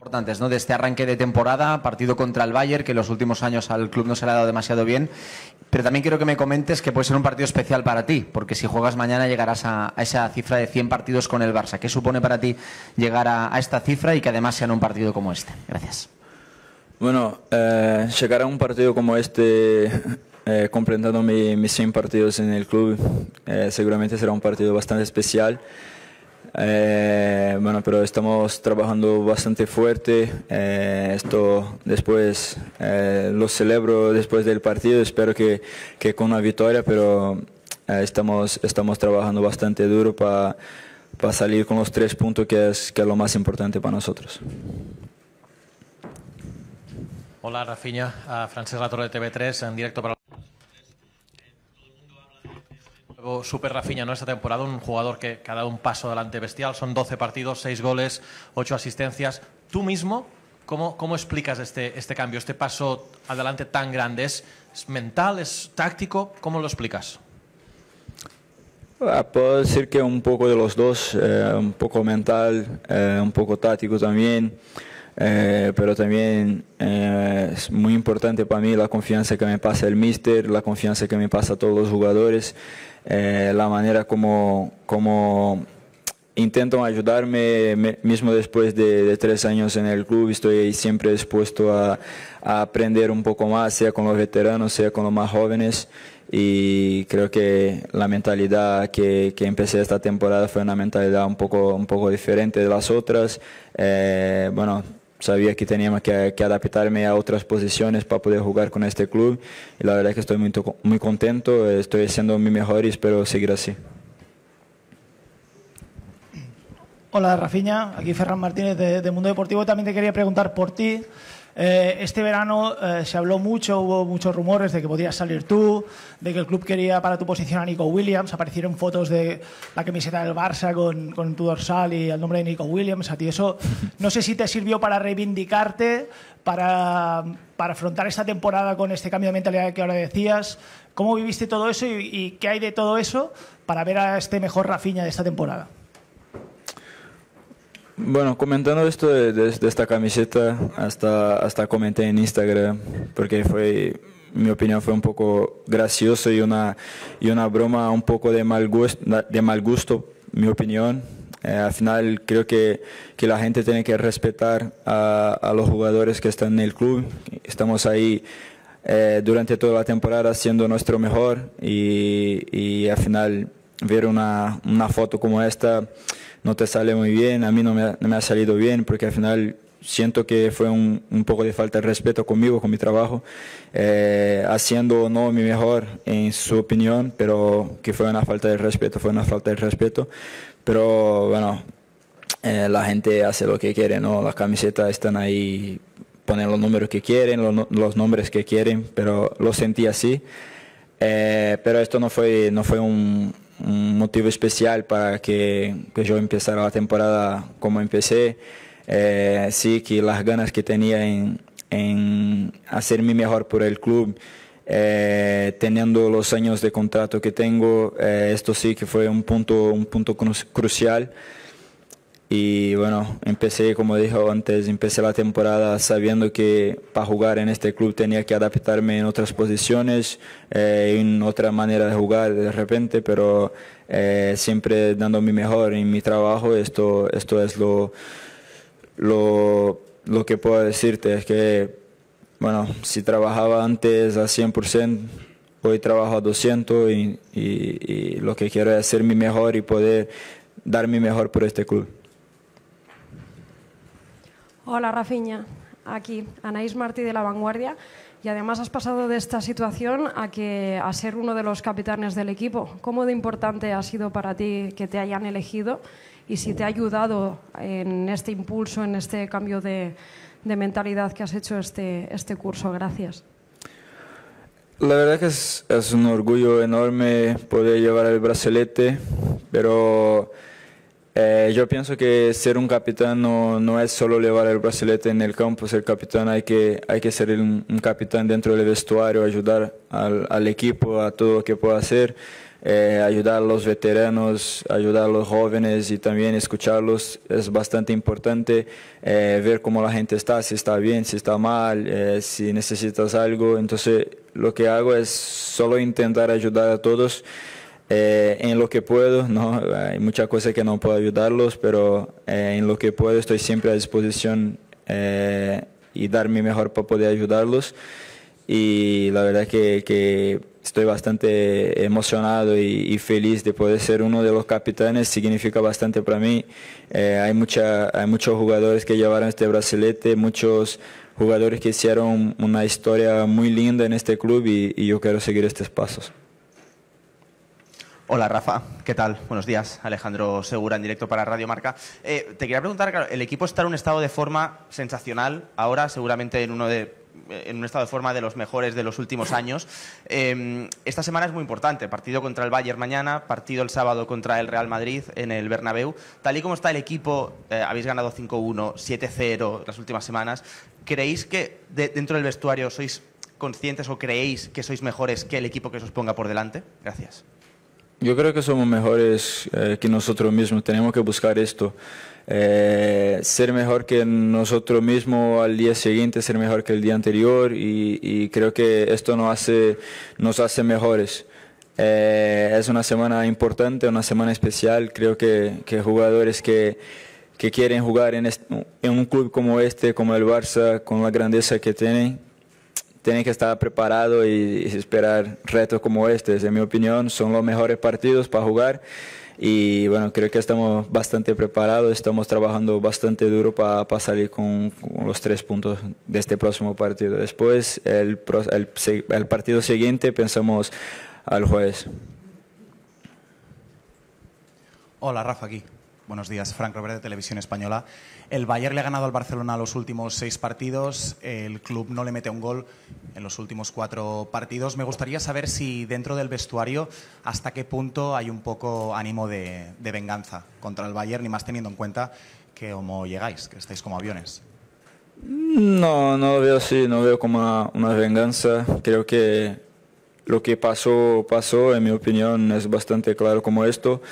importantes ¿no? de este arranque de temporada, partido contra el Bayern, que en los últimos años al club no se le ha dado demasiado bien. Pero también quiero que me comentes que puede ser un partido especial para ti, porque si juegas mañana llegarás a, esa cifra de 100 partidos con el Barça. ¿Qué supone para ti llegar a, esta cifra y que además sea en un partido como este? Gracias. Bueno, eh, llegar a un partido como este, eh, completando mis 100 partidos en el club, eh, seguramente será un partido bastante especial. Eh, bueno, pero estamos trabajando bastante fuerte. Eh, esto después eh, lo celebro después del partido. Espero que, que con una victoria, pero estamos, estamos trabajando bastante duro para salir con los tres puntos, que es, que lo más importante para nosotros. Hola, Rafiña. Francesc Latorre de TV3, en directo para. Super Rafinha ¿no? esta temporada, un jugador que, ha dado un paso adelante bestial. Son 12 partidos, 6 goles, 8 asistencias. Tú mismo, ¿cómo, cómo explicas este, este cambio, este paso adelante tan grande? ¿Es, mental? ¿Es táctico? ¿Cómo lo explicas? Ah, puedo decir que un poco de los dos, eh, un poco mental, eh, un poco táctico también. Eh, pero también es muy importante para mí la confianza que me pasa el mister, la confianza que me pasa a todos los jugadores eh, la manera como, como intentan ayudarme, mismo después de, tres años en el club, estoy siempre dispuesto a, aprender un poco más, sea con los veteranos, sea con los más jóvenes. Y creo que la mentalidad que, que empecé esta temporada fue una mentalidad un poco, un poco diferente de las otras. Eh, bueno, sabía que tenía que, adaptarme a otras posiciones para poder jugar con este club y la verdad es que estoy muy, muy contento, estoy siendo mi mejor y espero seguir así. Hola Rafiña, aquí Ferran Martínez de Mundo Deportivo, también te quería preguntar por ti. Eh, este verano eh, se habló mucho, hubo muchos rumores de que podías salir tú, de que el club quería para tu posición a Nico Williams. Aparecieron fotos de la camiseta del Barça con, tu dorsal y el nombre de Nico Williams. A ti eso no sé si te sirvió para reivindicarte, para, afrontar esta temporada con este cambio de mentalidad que ahora decías. ¿Cómo viviste todo eso y, qué hay de todo eso para ver a este mejor Rafiña de esta temporada? Bueno, comentando esto de, esta camiseta, hasta, hasta comenté en Instagram, porque fue, mi opinión fue un poco gracioso y una, y una broma un poco de mal gusto, de mal gusto mi opinión. Eh, al final creo que, la gente tiene que respetar a, los jugadores que están en el club. Estamos ahí eh, durante toda la temporada haciendo nuestro mejor y, y al final ver una, una foto como esta no te sale muy bien, a mí no me, ha, salido bien, porque al final siento que fue un, poco de falta de respeto conmigo, con mi trabajo, eh, haciendo o no mi mejor en su opinión, pero que fue una falta de respeto, fue una falta de respeto, pero bueno, eh, la gente hace lo que quiere, ¿no? Las camisetas están ahí, ponen los números que quieren, los, nombres que quieren, pero lo sentí así. Eh, pero esto no fue, no fue un, un motivo especial para que, yo empezara la temporada como empecé. Eh, sí, que las ganas que tenía en, en hacer mi mejor por el club, eh, teniendo los años de contrato que tengo, eh, esto sí que fue un punto, un punto crucial. Y bueno, empecé, como dijo antes, empecé la temporada sabiendo que para jugar en este club tenía que adaptarme en otras posiciones, eh, en otra manera de jugar de repente, pero eh, siempre dando mi mejor en mi trabajo. Esto, esto es lo, lo, que puedo decirte, es que, bueno, si trabajaba antes a 100%, hoy trabajo a 200 y, lo que quiero es hacer mi mejor y poder dar mi mejor por este club. Hola, Rafiña. Aquí, Anaís Martí de La Vanguardia. Y además has pasado de esta situación a, que, a ser uno de los capitanes del equipo. ¿Cómo de importante ha sido para ti que te hayan elegido y si te ha ayudado en este impulso, en este cambio de, mentalidad que has hecho este, este curso? Gracias. La verdad que es, es un orgullo enorme poder llevar el brazalete, pero eh, yo pienso que ser un capitán no, es solo llevar el brazalete en el campo, ser capitán hay que, hay que ser un, capitán dentro del vestuario, ayudar al, equipo a todo lo que pueda hacer, eh, ayudar a los veteranos, ayudar a los jóvenes y también escucharlos es bastante importante, eh, ver cómo la gente está, si está bien, si está mal, si necesitas algo, entonces lo que hago es solo intentar ayudar a todos. Eh, en lo que puedo, ¿no? hay muchas cosas que no puedo ayudarlos, pero eh, en lo que puedo estoy siempre a disposición eh, y dar mi mejor para poder ayudarlos. Y la verdad que, que estoy bastante emocionado y, feliz de poder ser uno de los capitanes, significa bastante para mí. hay, mucha, hay muchos jugadores que llevaron este brazalete, muchos jugadores que hicieron una historia muy linda en este club y yo quiero seguir estos pasos. Hola Rafa, ¿qué tal? Buenos días. Alejandro Segura en directo para Radio Marca. Eh, te quería preguntar, claro, el equipo está en un estado de forma sensacional ahora, seguramente en uno de un estado de forma de los mejores de los últimos años. Em, esta semana es muy importante, partido contra el Bayern mañana, partido el sábado contra el Real Madrid en el Bernabéu. Tal y como está el equipo, eh, habéis ganado 5-1, 7-0 las últimas semanas. ¿Creéis que dentro del vestuario sois conscientes o creéis que sois mejores que el equipo que os ponga por delante? Gracias. Yo creo que somos mejores eh, que nosotros mismos, tenemos que buscar esto. Eh, ser mejor que nosotros mismos al día siguiente, ser mejor que el día anterior y, creo que esto nos hace, mejores. Eh, es una semana importante, una semana especial, creo que, jugadores que, quieren jugar en un club como este, como el Barça, con la grandeza que tienen, tienen que estar preparados y, esperar retos como este. En mi opinión, son los mejores partidos para jugar y bueno, creo que estamos bastante preparados, estamos trabajando bastante duro para, salir con, los tres puntos de este próximo partido. Después, el, el, el partido siguiente pensamos al jueves. Hola, Rafa, aquí. Buenos días, Frank Robert de Televisión Española. El Bayern le ha ganado al Barcelona los últimos seis partidos, el club no le mete un gol en los últimos cuatro partidos. Me gustaría saber si dentro del vestuario hasta qué punto hay un poco ánimo de, venganza contra el Bayern, ni más teniendo en cuenta que como llegáis, que estáis como aviones. No, no veo así, no veo como una, venganza. Creo que lo que pasó, pasó, en mi opinión, es bastante claro como esto.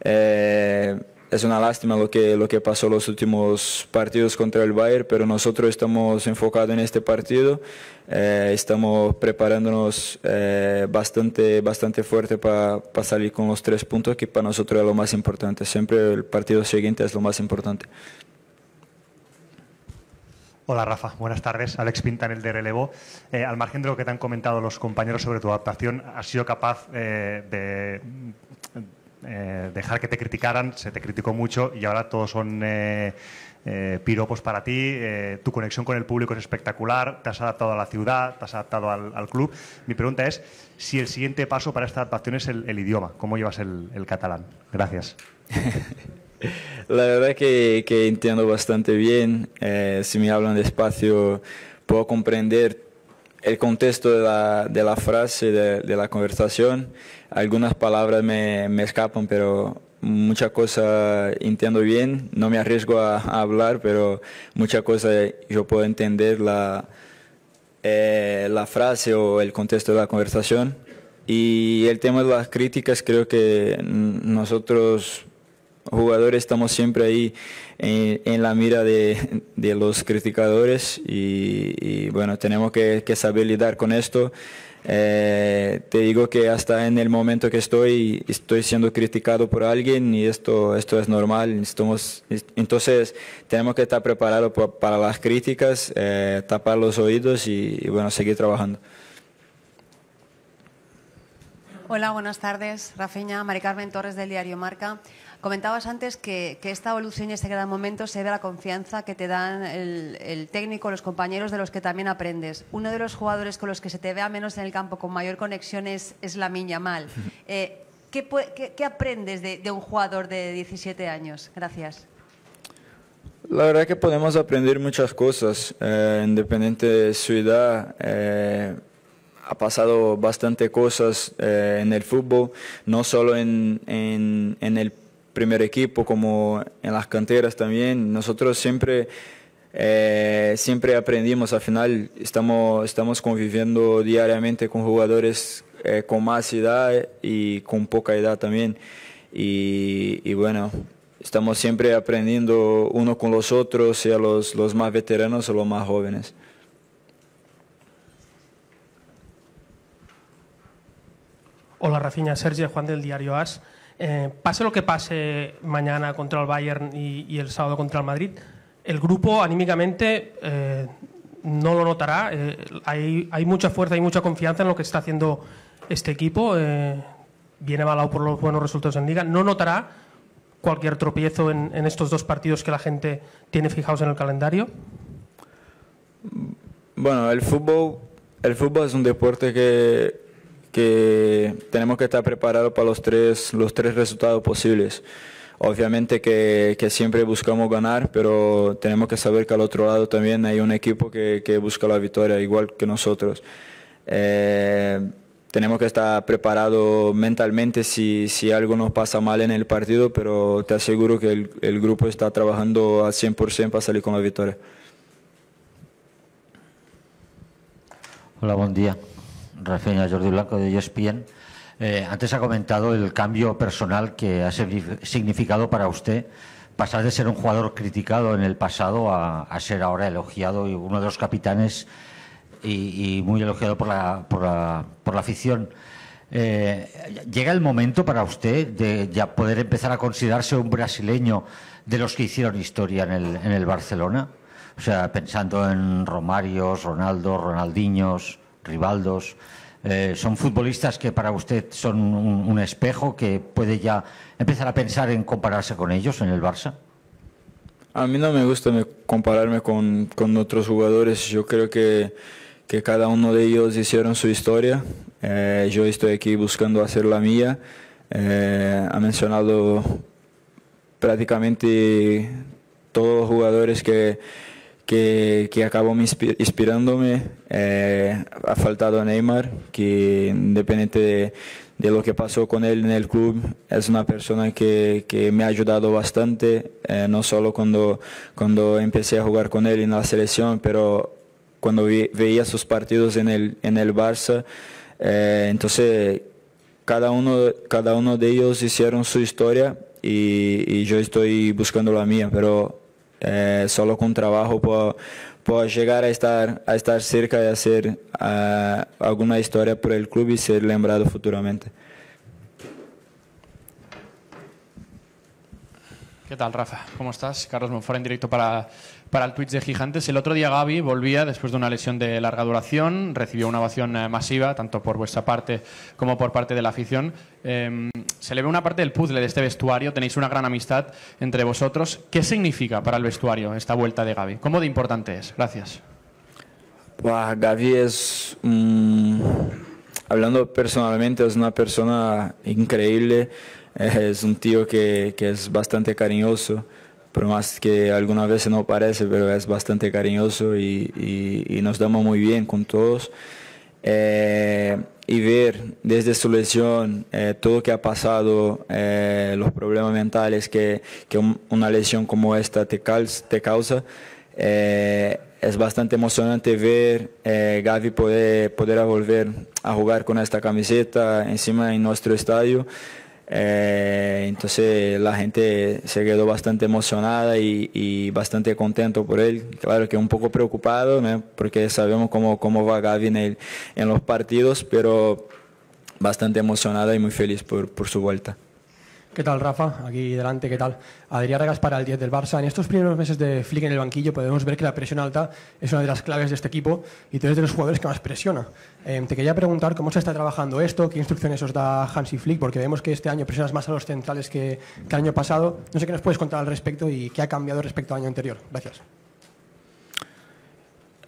Eh, es una lástima lo que, lo que pasó los últimos partidos contra el Bayern, pero nosotros estamos enfocados en este partido, eh, estamos preparándonos eh, bastante, bastante fuerte para salir con los tres puntos, que para nosotros es lo más importante, siempre el partido siguiente es lo más importante. Hola Rafa, buenas tardes. Alex Pintanel de Relevo. Eh, al margen de lo que te han comentado los compañeros sobre tu adaptación, ¿has sido capaz de eh, dejar que te criticaran, se te criticó mucho y ahora todos son eh, eh, piropos para ti, eh, tu conexión con el público es espectacular, te has adaptado a la ciudad, te has adaptado al, al club. Mi pregunta es si el siguiente paso para esta adaptación es el, idioma, cómo llevas el, el catalán. Gracias. la verdad que, que entiendo bastante bien, eh, si me hablan despacio puedo comprender el contexto de la, frase, de, la conversación. Algunas palabras me, me escapan, pero mucha cosa entiendo bien. No me arriesgo a, hablar, pero mucha cosa yo puedo entender la, eh, la frase o el contexto de la conversación. Y el tema de las críticas creo que nosotros jugadores estamos siempre ahí eh, en, la mira de, los criticadores y, bueno, tenemos que, saber lidar con esto. Eh, te digo que hasta en el momento que estoy, estoy siendo criticado por alguien y esto, esto es normal. entonces tenemos que estar preparados para las críticas, eh, tapar los oídos y bueno, seguir trabajando. Hola, buenas tardes. Rafeña, Mari Carmen Torres del diario Marca. Comentabas antes que, esta evolución y este gran momento se debe la confianza que te dan el, técnico, los compañeros de los que también aprendes. Uno de los jugadores con los que se te vea menos en el campo, con mayor conexión, es, la Miña Mal. qué, aprendes de, un jugador de 17 años? Gracias. La verdad es que podemos aprender muchas cosas, eh, independiente de su edad. Eh, ha pasado bastante cosas eh, en el fútbol, no solo en, el primer equipo, como en las canteras también. Nosotros siempre, eh, siempre aprendimos, al final estamos, estamos conviviendo diariamente con jugadores eh, con más edad y con poca edad también. y, bueno, estamos siempre aprendiendo uno con los otros, sea los, los más veteranos o los más jóvenes. Hola Rafina, Sergio Juan del diario AS. Eh, pase lo que pase mañana contra el Bayern y, el sábado contra el Madrid, el grupo anímicamente eh, no lo notará. Eh, hay, mucha fuerza y mucha confianza en lo que está haciendo este equipo. viene avalado por los buenos resultados en Liga. No notará cualquier tropiezo en, en, estos dos partidos que la gente tiene fijados en el calendario. Bueno, el fútbol, el fútbol es un deporte que que tenemos que estar preparados para los tres, los tres resultados posibles. Obviamente que, que, siempre buscamos ganar, pero tenemos que saber que al otro lado también hay un equipo que, que busca la victoria, igual que nosotros. Eh, tenemos que estar preparados mentalmente si, si, algo nos pasa mal en el partido, pero te aseguro que el, el grupo está trabajando al 100% para salir con la victoria. Hola, buen día a Jordi Blanco de ESPN. Eh, antes ha comentado el cambio personal que ha significado para usted pasar de ser un jugador criticado en el pasado a, ser ahora elogiado y uno de los capitanes y, muy elogiado por la, por la, afición. Eh, ¿Llega el momento para usted de ya poder empezar a considerarse un brasileño de los que hicieron historia en el, en el Barcelona? O sea, pensando en Romarios, Ronaldo, Ronaldinhos. Rivaldos, eh, son futbolistas que para usted son un, espejo que puede ya empezar a pensar en compararse con ellos en el Barça? A mí no me gusta compararme con, otros jugadores. Yo creo que, cada uno de ellos hicieron su historia. Eh, yo estoy aquí buscando hacer la mía. Eh, ha mencionado prácticamente todos los jugadores que, que, que acabó inspirándome. Eh, ha faltado Neymar, que independiente de, lo que pasó con él en el club, es una persona que, que me ha ayudado bastante, eh, no solo cuando, cuando empecé a jugar con él en la selección, pero cuando veía sus partidos en el, en el Barça. Eh, entonces, cada uno, cada uno de ellos hicieron su historia y, y yo estoy buscando la mía, pero eh, solo con trabajo puedo, llegar a estar, cerca y hacer eh, alguna historia por el club y ser lembrado futuramente. ¿Qué tal, Rafa? ¿Cómo estás? Carlos Monfort en directo para, el Twitch de Gigantes. El otro día Gaby volvía después de una lesión de larga duración, recibió una ovación eh, masiva, tanto por vuestra parte como por parte de la afición. Em, se le ve una parte del puzzle de este vestuario, tenéis una gran amistad entre vosotros. ¿Qué significa para el vestuario esta vuelta de Gaby? ¿Cómo de importante es? Gracias. Gaby es, mm, hablando personalmente, es una persona increíble. Es un tío que, que es bastante cariñoso, por más que alguna vez no parece, pero es bastante cariñoso y, y, nos damos muy bien con todos. Eh, y ver desde su lesión eh, todo lo que ha pasado, eh, los problemas mentales que, que una lesión como esta te, te causa, es bastante emocionante ver Gavi poder, poder volver a jugar con esta camiseta encima en nuestro estadio. Eh, entonces la gente se quedó bastante emocionada y, bastante contento por él. Claro que un poco preocupado, porque sabemos cómo, cómo va Gavin en, los partidos, pero bastante emocionada y muy feliz por su vuelta. ¿Qué tal, Rafa? Aquí delante, ¿qué tal? Adrián Regas para el 10 del Barça. En estos primeros meses de Flick en el banquillo podemos ver que la presión alta es una de las claves de este equipo y tú eres de los jugadores que más presiona. Em, te quería preguntar cómo se está trabajando esto, qué instrucciones os da Hansi Flick, porque vemos que este año presionas más a los centrales que, que el año pasado. No sé qué nos puedes contar al respecto y qué ha cambiado respecto al año anterior. Gracias.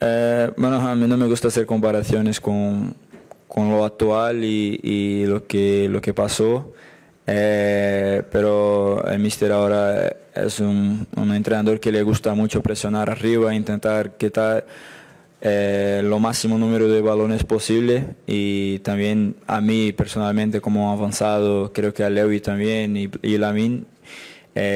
Eh, bueno, a mí no me gusta hacer comparaciones con, con lo actual y, y lo, que, lo que pasó. Eh, pero el eh, mister ahora eh, es un, entrenador que le gusta mucho presionar arriba, intentar quitar lo máximo número de balones posible y también a mí personalmente como avanzado, creo que a Levi también y, y Lamin,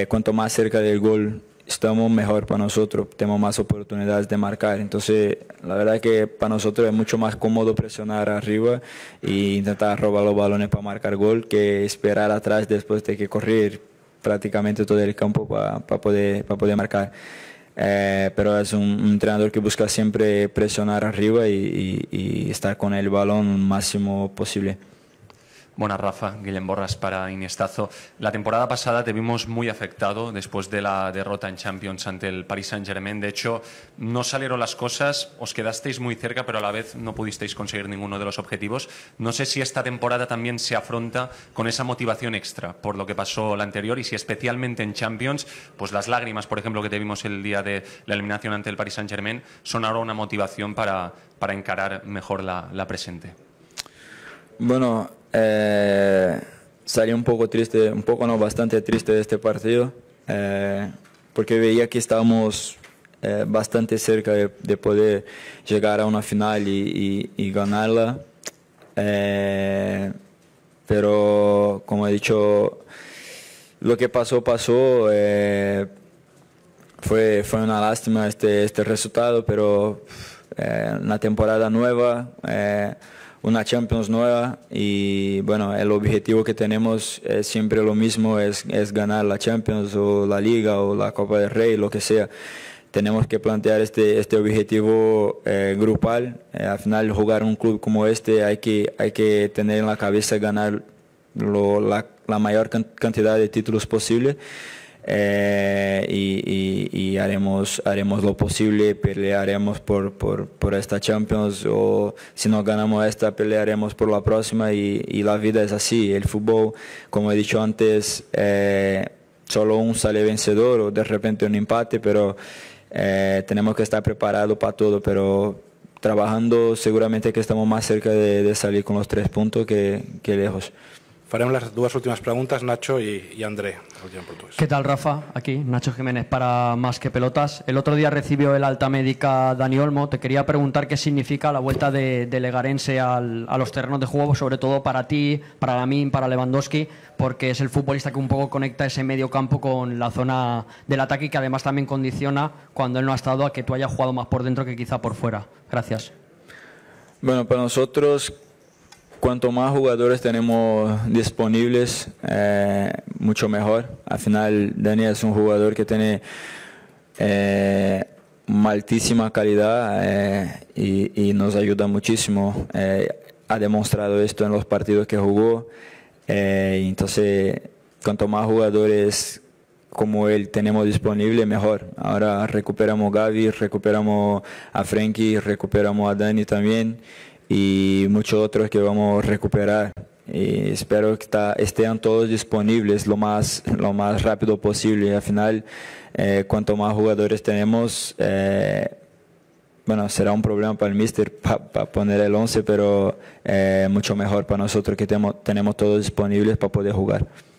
cuanto más cerca del gol estamos mejor para nosotros, tenemos más oportunidades de marcar. Entonces, la verdad que para nosotros es mucho más cómodo presionar arriba e intentar robar los balones para marcar gol que esperar atrás después de que correr prácticamente todo el campo para, poder, poder marcar. Eh, pero es un, entrenador que busca siempre presionar arriba y, y estar con el balón máximo posible. Buenas, Rafa. Guillem Borras para Inestazo. La temporada pasada te vimos muy afectado después de la derrota en Champions ante el Paris Saint-Germain. De hecho, no salieron las cosas, os quedasteis muy cerca, pero a la vez no pudisteis conseguir ninguno de los objetivos. No sé si esta temporada también se afronta con esa motivación extra por lo que pasó la anterior y si especialmente en Champions, pues las lágrimas, por ejemplo, que te vimos el día de la eliminación ante el Paris Saint-Germain, son ahora una motivación para, para encarar mejor la, la presente. Bueno, eh, salí un poco triste, un poco no, bastante triste de este partido, eh, porque veía que estábamos eh, bastante cerca de, poder llegar a una final y, ganarla. Eh, pero, como he dicho, lo que pasó, pasó. fue, fue una lástima este, este resultado, pero una temporada nueva una Champions nueva y bueno, el objetivo que tenemos es siempre lo mismo, es, es, ganar la Champions o la Liga o la Copa del Rey, lo que sea. Tenemos que plantear este, este objetivo eh, grupal. Eh, al final, jugar un club como este hay que, hay que tener en la cabeza ganar la, la mayor cantidad de títulos posible eh, y, haremos, haremos lo posible, pelearemos por, por, esta Champions o si no ganamos esta, pelearemos por la próxima y, la vida es así. El fútbol, como he dicho antes, eh, solo un sale vencedor o de repente un empate, pero eh, tenemos que estar preparados para todo, pero trabajando seguramente que estamos más cerca de, salir con los tres puntos que lejos. Haremos las dos últimas preguntas, Nacho y, André, ¿Qué tal, Rafa? Aquí, Nacho Jiménez, para Más que Pelotas. El otro día recibió el alta médica Dani Olmo. Te quería preguntar qué significa la vuelta de, Legarense a los terrenos de juego, sobre todo para ti, para Lamín, para Lewandowski, porque es el futbolista que un poco conecta ese medio campo con la zona del ataque y que además también condiciona cuando él no ha estado a que tú hayas jugado más por dentro que quizá por fuera. Gracias. Bueno, para nosotros cuanto más jugadores tenemos disponibles, eh, mucho mejor. Al final, Dani es un jugador que tiene altísima eh, calidad eh, y, y, nos ayuda muchísimo. ha demostrado esto en los partidos que jugó. entonces, cuanto más jugadores como él tenemos disponible, mejor. Ahora recuperamos a Gaby, recuperamos a Frankie, recuperamos a Dani también y muchos otros que vamos a recuperar. Y espero que estén todos disponibles lo más, lo más rápido posible. Y al final, eh, cuanto más jugadores tenemos, eh, bueno, será un problema para el mister para poner el 11, pero eh, mucho mejor para nosotros que tenemos todos disponibles para poder jugar.